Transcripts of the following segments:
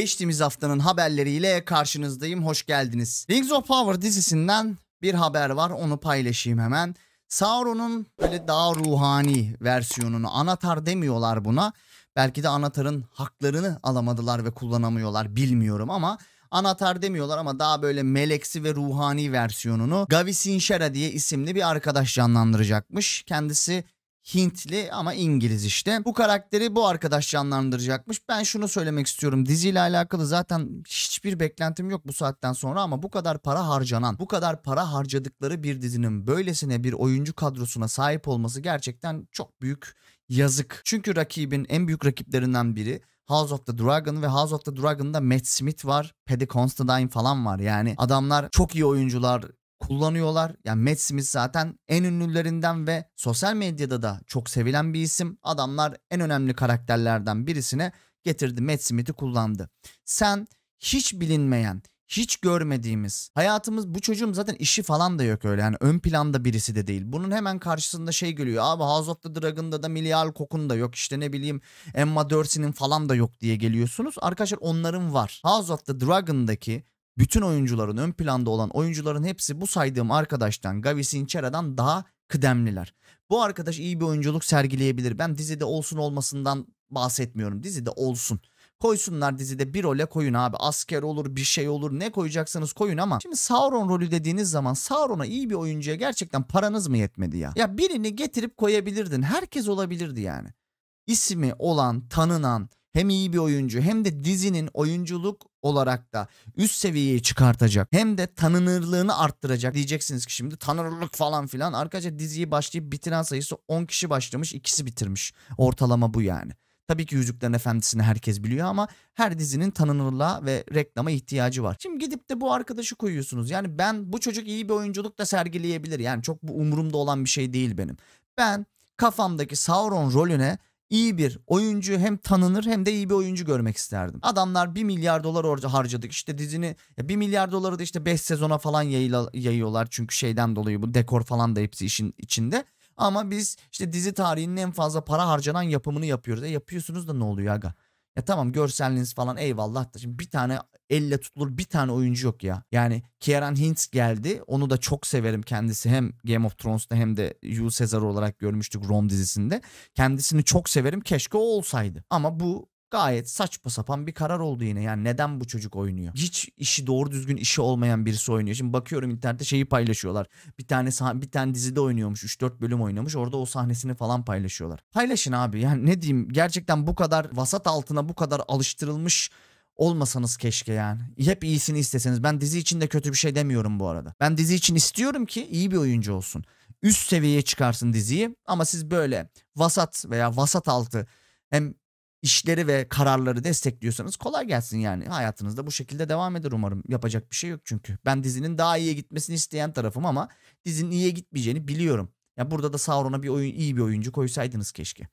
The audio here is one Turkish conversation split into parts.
geçtiğimiz haftanın haberleriyle karşınızdayım. Hoş geldiniz. Rings of Power dizisinden bir haber var. Onu paylaşayım hemen. Sauron'un böyle daha ruhani versiyonunu Anatar demiyorlar buna. Belki de Anatar'ın haklarını alamadılar ve kullanamıyorlar bilmiyorum ama Anatar demiyorlar ama daha böyle meleksi ve ruhani versiyonunu Gavi Sinchera diye isimli bir arkadaş canlandıracakmış. Kendisi Hintli ama İngiliz işte. Bu karakteri bu arkadaş canlandıracakmış. Ben şunu söylemek istiyorum. Diziyle alakalı zaten hiçbir beklentim yok bu saatten sonra ama bu kadar para harcanan, bu kadar para harcadıkları bir dizinin böylesine bir oyuncu kadrosuna sahip olması gerçekten çok büyük yazık. Çünkü rakibin en büyük rakiplerinden biri House of the Dragon ve House of the Dragon'da Matt Smith var, Paddy Constantine falan var. Yani adamlar çok iyi oyuncular, kullanıyorlar. Yani Matt Smith zaten en ünlülerinden ve sosyal medyada da çok sevilen bir isim. Adamlar en önemli karakterlerden birisine getirdi. Matt Smith'i kullandı. Sen hiç bilinmeyen, hiç görmediğimiz hayatımız bu çocuğum zaten işi falan da yok öyle yani ön planda birisi de değil. Bunun hemen karşısında şey geliyor abi House of the Dragon'da da milyar kokun da yok işte ne bileyim Emma Dorsey'nin falan da yok diye geliyorsunuz. Arkadaşlar onların var. House of the Dragon'daki bütün oyuncuların ön planda olan oyuncuların hepsi bu saydığım arkadaştan Gavi Sincera'dan daha kıdemliler. Bu arkadaş iyi bir oyunculuk sergileyebilir. Ben dizide olsun olmasından bahsetmiyorum. Dizide olsun. Koysunlar dizide bir role koyun abi. Asker olur bir şey olur ne koyacaksanız koyun ama. Şimdi Sauron rolü dediğiniz zaman Sauron'a iyi bir oyuncuya gerçekten paranız mı yetmedi ya? Ya birini getirip koyabilirdin. Herkes olabilirdi yani. İsmi olan, tanınan, hem iyi bir oyuncu hem de dizinin oyunculuk olarak da üst seviyeyi çıkartacak hem de tanınırlığını arttıracak diyeceksiniz ki şimdi tanınırlık falan filan. Arkadaşlar diziyi başlayıp bitiren sayısı 10 kişi başlamış ikisi bitirmiş. Ortalama bu yani. Tabii ki Yüzüklerin Efendisi'ni herkes biliyor ama her dizinin tanınırlığa ve reklama ihtiyacı var. Şimdi gidip de bu arkadaşı koyuyorsunuz. Yani ben bu çocuk iyi bir oyunculuk da sergileyebilir. Yani çok bu umurumda olan bir şey değil benim. Ben kafamdaki Sauron rolüne iyi bir oyuncu hem tanınır hem de iyi bir oyuncu görmek isterdim. Adamlar 1 milyar dolar orca harcadık. İşte dizini 1 milyar doları da işte 5 sezona falan yayıyorlar. Çünkü şeyden dolayı bu dekor falan da hepsi işin içinde. Ama biz işte dizi tarihinin en fazla para harcanan yapımını yapıyoruz. E yapıyorsunuz da ne oluyor aga? Ya tamam görselliğiniz falan eyvallah da şimdi bir tane elle tutulur bir tane oyuncu yok ya. Yani Kieran Hintz geldi. Onu da çok severim kendisi. Hem Game of Thrones'ta hem de Yul Caesar olarak görmüştük rom dizisinde. Kendisini çok severim. Keşke o olsaydı. Ama bu Gayet saçma sapan bir karar oldu yine. Yani neden bu çocuk oynuyor? Hiç işi doğru düzgün işi olmayan birisi oynuyor. Şimdi bakıyorum internette şeyi paylaşıyorlar. Bir tane bir tane dizide oynuyormuş. 3-4 bölüm oynamış. Orada o sahnesini falan paylaşıyorlar. Paylaşın abi. Yani ne diyeyim? Gerçekten bu kadar vasat altına bu kadar alıştırılmış olmasanız keşke yani. Hep iyisini isteseniz. Ben dizi için de kötü bir şey demiyorum bu arada. Ben dizi için istiyorum ki iyi bir oyuncu olsun. Üst seviyeye çıkarsın diziyi ama siz böyle vasat veya vasat altı hem işleri ve kararları destekliyorsanız kolay gelsin yani. Hayatınızda bu şekilde devam eder umarım. Yapacak bir şey yok çünkü. Ben dizinin daha iyiye gitmesini isteyen tarafım ama dizinin iyiye gitmeyeceğini biliyorum. Ya burada da Sauron'a bir oyun iyi bir oyuncu koysaydınız keşke.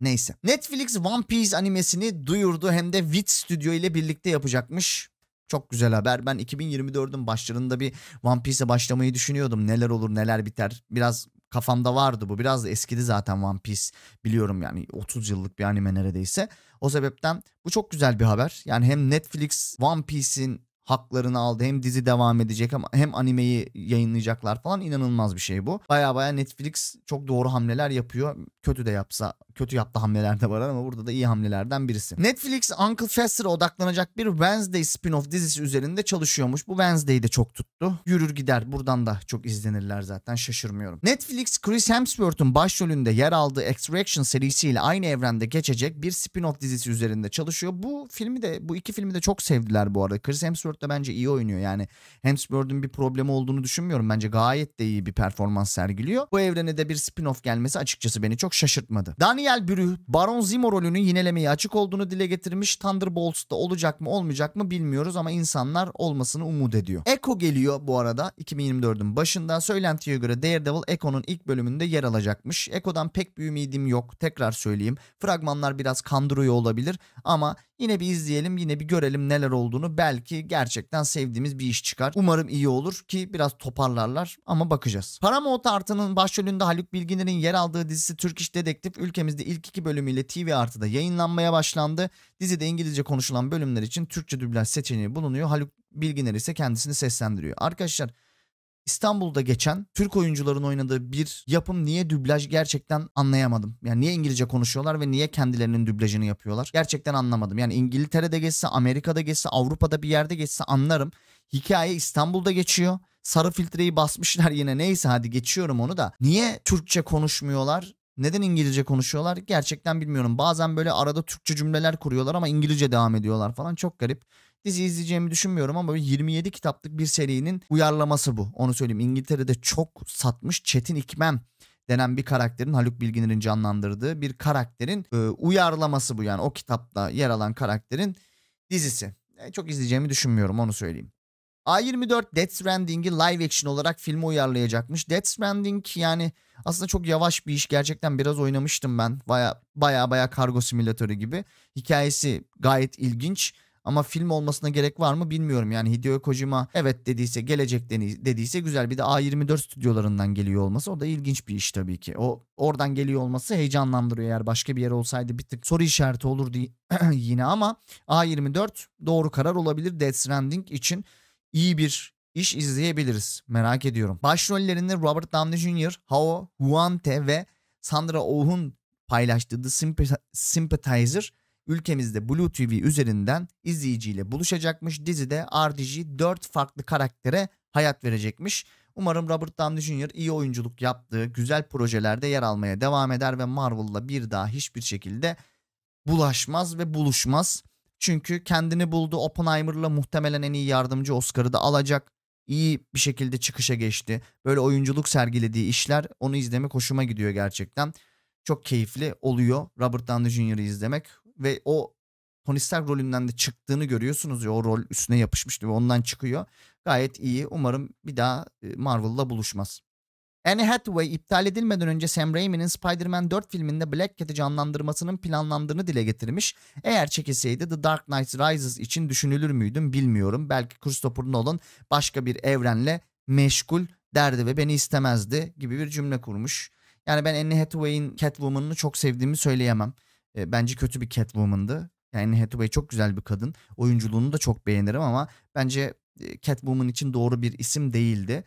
Neyse. Netflix One Piece animesini duyurdu hem de Wit Studio ile birlikte yapacakmış. Çok güzel haber. Ben 2024'ün başlarında bir One Piece'e başlamayı düşünüyordum. Neler olur neler biter. Biraz Kafamda vardı bu. Biraz da eskidi zaten One Piece. Biliyorum yani 30 yıllık bir anime neredeyse. O sebepten bu çok güzel bir haber. Yani hem Netflix One Piece'in haklarını aldı. Hem dizi devam edecek ama hem animeyi yayınlayacaklar falan inanılmaz bir şey bu. Baya baya Netflix çok doğru hamleler yapıyor. Kötü de yapsa kötü yaptığı hamleler de var ama burada da iyi hamlelerden birisi. Netflix Uncle Fester'a odaklanacak bir Wednesday spin-off dizisi üzerinde çalışıyormuş. Bu Wednesday'i de çok tuttu. Yürür gider. Buradan da çok izlenirler zaten şaşırmıyorum. Netflix Chris Hemsworth'un başrolünde yer aldığı Extraction serisiyle aynı evrende geçecek bir spin-off dizisi üzerinde çalışıyor. Bu filmi de bu iki filmi de çok sevdiler bu arada. Chris Hemsworth da bence iyi oynuyor. Yani Hemsworth'un bir problemi olduğunu düşünmüyorum. Bence gayet de iyi bir performans sergiliyor. Bu evrene de bir spin-off gelmesi açıkçası beni çok şaşırtmadı. Daniel Daniel Brühl Baron Zemo rolünü yinelemeye açık olduğunu dile getirmiş. Thunderbolts'ta olacak mı olmayacak mı bilmiyoruz ama insanlar olmasını umut ediyor. Echo geliyor bu arada 2024'ün başında. Söylentiye göre Daredevil Echo'nun ilk bölümünde yer alacakmış. Echo'dan pek bir ümidim yok tekrar söyleyeyim. Fragmanlar biraz kandırıyor olabilir ama Yine bir izleyelim yine bir görelim neler olduğunu. Belki gerçekten sevdiğimiz bir iş çıkar. Umarım iyi olur ki biraz toparlarlar ama bakacağız. Paramount Artı'nın başrolünde Haluk Bilginer'in yer aldığı dizisi Türk İş Dedektif ülkemizde ilk iki bölümüyle TV Artı'da yayınlanmaya başlandı. Dizide İngilizce konuşulan bölümler için Türkçe dublaj seçeneği bulunuyor. Haluk Bilginer ise kendisini seslendiriyor. Arkadaşlar İstanbul'da geçen Türk oyuncuların oynadığı bir yapım niye dublaj gerçekten anlayamadım. Yani niye İngilizce konuşuyorlar ve niye kendilerinin dublajını yapıyorlar? Gerçekten anlamadım. Yani İngiltere'de geçse, Amerika'da geçse, Avrupa'da bir yerde geçse anlarım. Hikaye İstanbul'da geçiyor. Sarı filtreyi basmışlar yine neyse hadi geçiyorum onu da. Niye Türkçe konuşmuyorlar? Neden İngilizce konuşuyorlar? Gerçekten bilmiyorum. Bazen böyle arada Türkçe cümleler kuruyorlar ama İngilizce devam ediyorlar falan. Çok garip dizi izleyeceğimi düşünmüyorum ama 27 kitaplık bir serinin uyarlaması bu. Onu söyleyeyim. İngiltere'de çok satmış Çetin İkmem denen bir karakterin Haluk Bilginer'in canlandırdığı bir karakterin e, uyarlaması bu yani o kitapta yer alan karakterin dizisi. E, çok izleyeceğimi düşünmüyorum onu söyleyeyim. A24 Death Stranding'i live action olarak filme uyarlayacakmış. Death Stranding yani aslında çok yavaş bir iş. Gerçekten biraz oynamıştım ben. Baya baya baya kargo simülatörü gibi. Hikayesi gayet ilginç. Ama film olmasına gerek var mı bilmiyorum. Yani Hideo Kojima evet dediyse gelecek dediyse güzel. Bir de A24 stüdyolarından geliyor olması o da ilginç bir iş tabii ki. O oradan geliyor olması heyecanlandırıyor. Eğer başka bir yer olsaydı bir tık soru işareti olurdu yine ama A24 doğru karar olabilir Death Stranding için. iyi bir iş izleyebiliriz. Merak ediyorum. Başrollerinde Robert Downey Jr., Hao Huante ve Sandra Oh'un paylaştığı The Sympathizer ülkemizde Blue TV üzerinden izleyiciyle buluşacakmış. Dizide RDG 4 farklı karaktere hayat verecekmiş. Umarım Robert Downey Jr. iyi oyunculuk yaptığı güzel projelerde yer almaya devam eder ve Marvel'la bir daha hiçbir şekilde bulaşmaz ve buluşmaz. Çünkü kendini buldu. Oppenheimer'la muhtemelen en iyi yardımcı Oscar'ı da alacak. İyi bir şekilde çıkışa geçti. Böyle oyunculuk sergilediği işler onu izlemek hoşuma gidiyor gerçekten. Çok keyifli oluyor Robert Downey Jr.'ı izlemek ve o Tony Stark rolünden de çıktığını görüyorsunuz ya o rol üstüne yapışmış ve ondan çıkıyor. Gayet iyi. Umarım bir daha e, Marvel'la buluşmaz. Anne Hathaway iptal edilmeden önce Sam Raimi'nin Spider-Man 4 filminde Black Cat'i canlandırmasının planlandığını dile getirmiş. Eğer çekilseydi The Dark Knight Rises için düşünülür müydüm bilmiyorum. Belki Christopher Nolan başka bir evrenle meşgul derdi ve beni istemezdi gibi bir cümle kurmuş. Yani ben Anne Hathaway'in Catwoman'ını çok sevdiğimi söyleyemem. E, bence kötü bir Catwoman'dı. Yani Hathaway çok güzel bir kadın. Oyunculuğunu da çok beğenirim ama bence Catwoman için doğru bir isim değildi.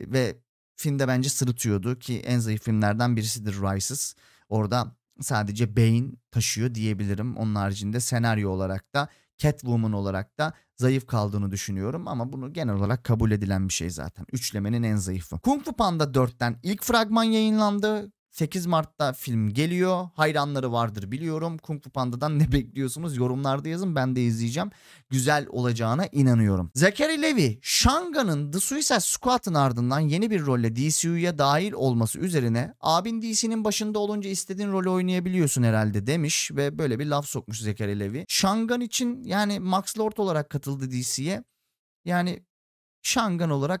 Ve filmde bence sırıtıyordu ki en zayıf filmlerden birisidir Rises. Orada sadece Bane taşıyor diyebilirim. Onun haricinde senaryo olarak da Catwoman olarak da zayıf kaldığını düşünüyorum ama bunu genel olarak kabul edilen bir şey zaten. Üçlemenin en zayıfı. Kung Fu Panda 4'ten ilk fragman yayınlandı. 8 Mart'ta film geliyor. Hayranları vardır biliyorum. Kung Fu Panda'dan ne bekliyorsunuz? Yorumlarda yazın ben de izleyeceğim. Güzel olacağına inanıyorum. Zachary Levi, Shanga'nın The Suicide Squad'ın ardından yeni bir rolle DCU'ya dahil olması üzerine abin DC'nin başında olunca istediğin rolü oynayabiliyorsun herhalde demiş ve böyle bir laf sokmuş Zachary Levi. Shangan için yani Max Lord olarak katıldı DC'ye. Yani Şangan olarak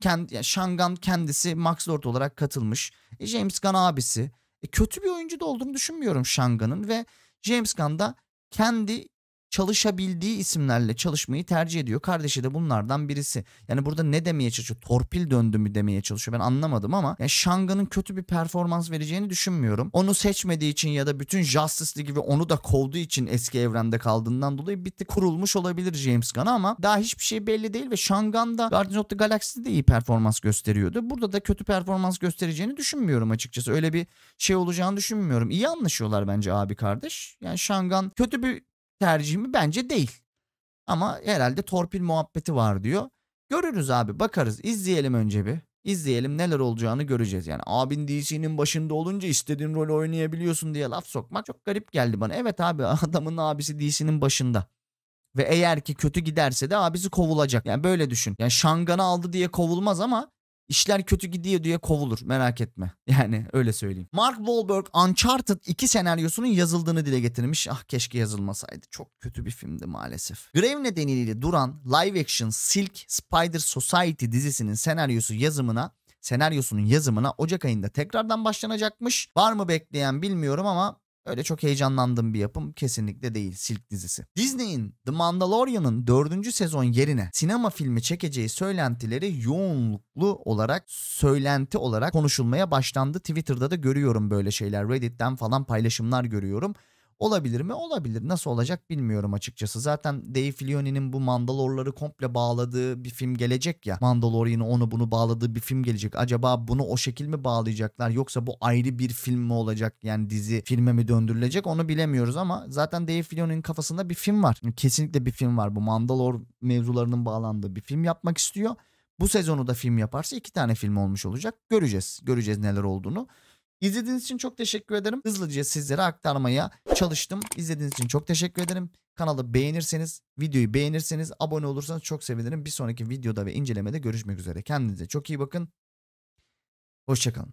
kendi, yani Şangan kendisi Max Lord olarak katılmış. E, James Gunn abisi. E, kötü bir oyuncu da olduğunu düşünmüyorum Şangan'ın ve James Gunn da kendi çalışabildiği isimlerle çalışmayı tercih ediyor. Kardeşi de bunlardan birisi. Yani burada ne demeye çalışıyor? Torpil döndü mü demeye çalışıyor. Ben anlamadım ama yani Shanga'nın kötü bir performans vereceğini düşünmüyorum. Onu seçmediği için ya da bütün Justice League ve onu da kovduğu için eski evrende kaldığından dolayı bitti kurulmuş olabilir James Gunn ama daha hiçbir şey belli değil ve Shang'an da Guardians of the Galaxy'de de iyi performans gösteriyordu. Burada da kötü performans göstereceğini düşünmüyorum açıkçası. Öyle bir şey olacağını düşünmüyorum. İyi anlaşıyorlar bence abi kardeş. Yani Shang'an kötü bir tercihimi bence değil. Ama herhalde torpil muhabbeti var diyor. Görürüz abi bakarız izleyelim önce bir. İzleyelim neler olacağını göreceğiz. Yani abin DC'nin başında olunca istediğin rolü oynayabiliyorsun diye laf sokma çok garip geldi bana. Evet abi adamın abisi DC'nin başında. Ve eğer ki kötü giderse de abisi kovulacak. Yani böyle düşün. Yani Şangan'ı aldı diye kovulmaz ama İşler kötü gidiyor diye kovulur merak etme. Yani öyle söyleyeyim. Mark Wahlberg Uncharted 2 senaryosunun yazıldığını dile getirmiş. Ah keşke yazılmasaydı. Çok kötü bir filmdi maalesef. Grev nedeniyle duran live action Silk Spider Society dizisinin senaryosu yazımına senaryosunun yazımına Ocak ayında tekrardan başlanacakmış. Var mı bekleyen bilmiyorum ama Öyle çok heyecanlandığım bir yapım kesinlikle değil Silk dizisi. Disney'in The Mandalorian'ın dördüncü sezon yerine sinema filmi çekeceği söylentileri yoğunluklu olarak söylenti olarak konuşulmaya başlandı. Twitter'da da görüyorum böyle şeyler. Reddit'ten falan paylaşımlar görüyorum. Olabilir mi? Olabilir. Nasıl olacak bilmiyorum açıkçası. Zaten Dave Filoni'nin bu Mandalorları komple bağladığı bir film gelecek ya. Mandalor yine onu bunu bağladığı bir film gelecek. Acaba bunu o şekil mi bağlayacaklar yoksa bu ayrı bir film mi olacak? Yani dizi filme mi döndürülecek onu bilemiyoruz ama zaten Dave Filoni'nin kafasında bir film var. Kesinlikle bir film var. Bu Mandalor mevzularının bağlandığı bir film yapmak istiyor. Bu sezonu da film yaparsa iki tane film olmuş olacak. Göreceğiz. Göreceğiz neler olduğunu. İzlediğiniz için çok teşekkür ederim. Hızlıca sizlere aktarmaya çalıştım. İzlediğiniz için çok teşekkür ederim. Kanalı beğenirseniz, videoyu beğenirseniz, abone olursanız çok sevinirim. Bir sonraki videoda ve incelemede görüşmek üzere. Kendinize çok iyi bakın. Hoşçakalın.